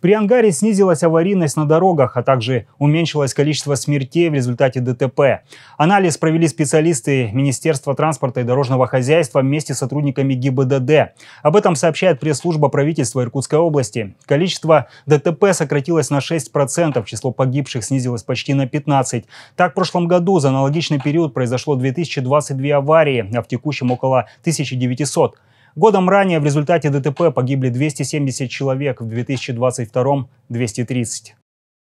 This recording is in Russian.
При ангаре снизилась аварийность на дорогах, а также уменьшилось количество смертей в результате ДТП. Анализ провели специалисты Министерства транспорта и дорожного хозяйства вместе с сотрудниками ГИБДД. Об этом сообщает пресс-служба правительства Иркутской области. Количество ДТП сократилось на 6%, число погибших снизилось почти на 15%. Так, в прошлом году за аналогичный период произошло 2022 аварии, а в текущем около 1900. Годом ранее в результате ДТП погибли 270 человек, в 2022 – 230.